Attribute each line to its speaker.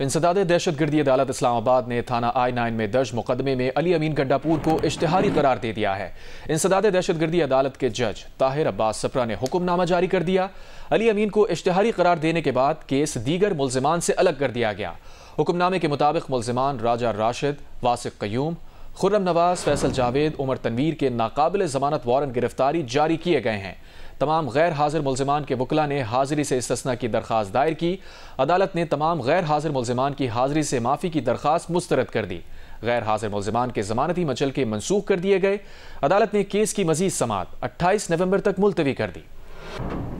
Speaker 1: इंसदाद दहशत गर्दी अदालत इस्लामाबाद ने थाना आई नाइन में दर्ज मुकदमे में अली अमीन गंडापुर को इश्तहारी करार दे दिया है इंसदाद दहशत गर्दी अदालत के जज ताहिर अब्बास सप्रा ने हुक्मनामा जारी कर दिया अली अमीन को इश्तहारी करार देने के बाद केस दीगर मुलजमान से अलग कर दिया गया हुक्मनामे के मुताबिक मुलजमान राजा राशिद वासिफ क्यूम खुर्रम नवाज फैसल जावेद उमर तनवीर के नाकबिल जमानत वारंट गिरफ्तारी जारी किए गए हैं तमाम गैर हाजिर मुलजमान के वकला ने हाजिरी से इसना की दरख्वास्त दायर की अदालत ने तमाम गैर हाजिर मुलजमान की हाजिरी से माफ़ी की दरख्वास्त मुस्तरद कर दी गैर हाजिर मुलजमान के जमानती मचल के मनसूख कर दिए गए अदालत ने केस की मजीद समात अट्ठाईस नवम्बर तक मुलतवी कर दी